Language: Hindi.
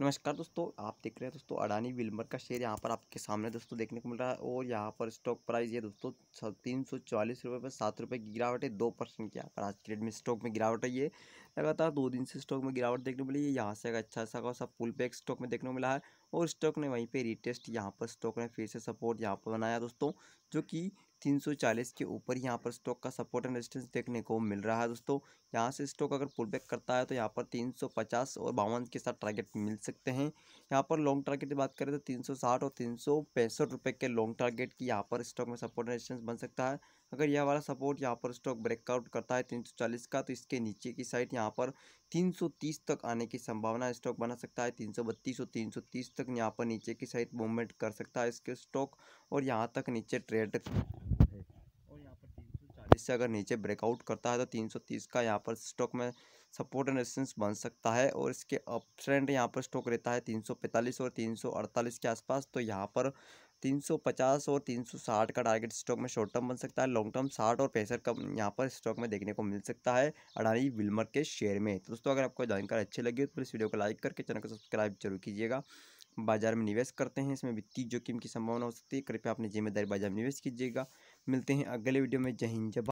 नमस्कार दोस्तों आप देख रहे हैं दोस्तों अडानी विल्मर का शेयर यहाँ पर आपके सामने दोस्तों देखने को मिल रहा है और यहाँ पर स्टॉक प्राइस ये दोस्तों तीन सौ चालीस रुपये पर सात रुपये की गिरावट है दो परसेंट की यहाँ पर आज के डेट में स्टॉक में गिरावट है ये लगातार दो दिन से स्टॉक में गिरावट देखने को मिली है यहाँ से अच्छा सा खासा पुल पैक स्टॉक में देखने को मिला है और स्टॉक ने वहीं पर रिटेस्ट यहाँ पर स्टॉक ने फिर से सपोर्ट यहाँ पर बनाया दोस्तों जो कि 340 के ऊपर यहाँ पर स्टॉक का सपोर्ट एंड रेजिस्टेंस देखने को मिल रहा है दोस्तों यहाँ से स्टॉक अगर पुल बैक करता है तो यहाँ पर 350 और बावन के साथ टारगेट मिल सकते हैं यहाँ पर लॉन्ग टारगेट की बात करें तो 360 और तीन रुपये के लॉन्ग टारगेट की यहाँ पर स्टॉक में सपोर्ट एंड रेजिस्टेंस बन सकता है अगर यह वाला सपोर्ट यहाँ पर स्टॉक ब्रेकआउट करता है चालीस का तो इसके नीचे की साइड यहाँ पर 330 तक आने की संभावना स्टॉक बना सकता है 332 और 330 तक यहाँ पर नीचे की साइड मूवमेंट कर सकता है इसके स्टॉक और यहाँ तक नीचे ट्रेड से अगर नीचे ब्रेकआउट करता है तो 330 का यहाँ पर स्टॉक में सपोर्ट एंड रेजिस्टेंस बन सकता है और इसके अप ट्रेंड यहाँ पर स्टॉक रहता है 345 और 348 के आसपास तो यहाँ पर 350 और 360 का टारगेट स्टॉक में शॉर्ट टर्म बन सकता है लॉन्ग टर्म साठ और पैंसठ का यहाँ पर स्टॉक में देखने को मिल सकता है अडानी विल्मर के शेयर में तो दोस्तों अगर आपको जानकारी अच्छी लगी तो इस वीडियो को लाइक करके चैनल को सब्सक्राइब जरूर कीजिएगा बाजार में निवेश करते हैं इसमें वित्तीय जोखिम की संभावना हो सकती है कृपया अपनी जिम्मेदारी बाजार में निवेश कीजिएगा मिलते हैं अगले वीडियो में जय हिंद जब